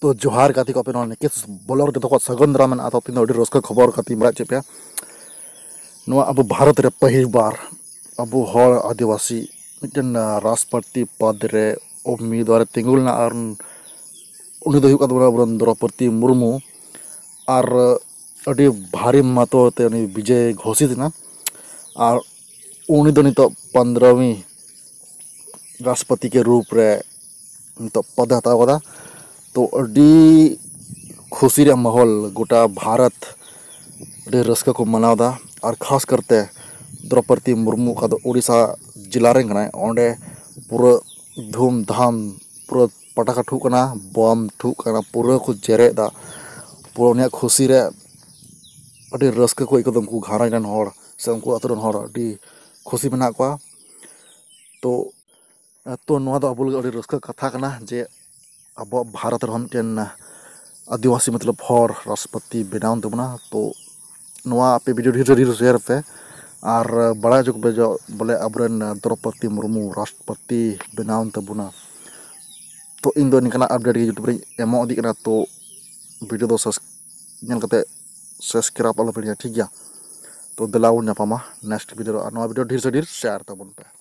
ᱛᱚ ᱡᱚᱦᱟᱨ ᱜᱟᱛᱮ ᱠᱚ ᱟᱯᱮ ᱱᱚᱣᱟ ᱱᱤᱠᱮᱥ ᱵᱚᱞᱚᱨ ᱡᱚᱛᱚ ᱠᱚ ᱥᱟᱜᱚᱱ ᱫᱟᱨᱟᱢ ᱢᱮᱱᱟᱜᱼᱟ ᱛᱚ ᱛᱤᱱ ᱟᱹᱰᱤ ᱨᱟᱹᱥᱠᱟᱹ ᱠᱷᱚᱵᱚᱨ ᱠᱟᱛᱮ ᱢᱮᱱᱟᱜ ᱪᱮ ᱯᱮ ᱱᱚᱣᱟ ᱟᱵᱚ ᱵᱷᱟᱨᱚᱛ ᱨᱮ ᱯᱟᱹᱦᱤᱞ ᱵᱟᱨ ᱟᱵᱚ ᱦᱚᱲ ᱟᱹᱫᱤᱵᱟᱹᱥᱤ ᱢᱤᱫᱴᱮᱱ ᱨᱟᱥᱴᱨᱚᱯᱚᱛᱤ ᱯᱚᱫ ᱨᱮ ᱩᱢᱤᱫᱣᱟᱨ ᱛᱤᱸᱜᱩ ᱞᱮᱱᱟ ᱟᱨ ᱩᱱᱤ ᱫᱚ ᱦᱩᱭᱩᱜ ᱠᱟᱱ ᱛᱟᱵᱚᱱᱟ ᱟᱵᱚᱨᱮᱱ ᱫᱨᱚᱯᱚᱫᱤ ᱢᱩᱨᱢᱩ ᱟᱨ ᱟᱹᱰᱤ ᱵᱷᱟᱨᱤ ᱢᱟᱛᱚ ᱛᱮ ᱩᱱᱤ ᱵᱤᱡᱚᱭ ᱜᱷᱳᱥᱤᱛ ᱮᱱᱟ ᱟᱨ उन्हीं तो नित पंद्रहवीं राष्ट्रपति के रूप में नित पद हत्या तो अभी खुशी माहौल गोटा भारत रस्क को मनावदा और खास करते द्रौपदी मुर्मू का उड़ीसा तो जिला रे अंडे पूरा धूम धाम पूरा पटाखा ठूकना बम ठूकना पूरा को जेरेद पूरा उन खुशी अभी रस्क को एकदम को घरजन से उनको अतर अभी खुशी मे तो तो, तो अब रस्क कथा जे abo bharat rahan ten adivasi matlab hor raspati bedaun tu na tu noa ape video hi jodi share pe ar bada jok be jo bole abren dropati murmu raspati bedaun tu na to indo nikana update ke youtube re emo di na tu video do sas nyal kate subscribe ala pe thik tu ya. to dilau na ya pama next video ar noa video dhir jodi share tabun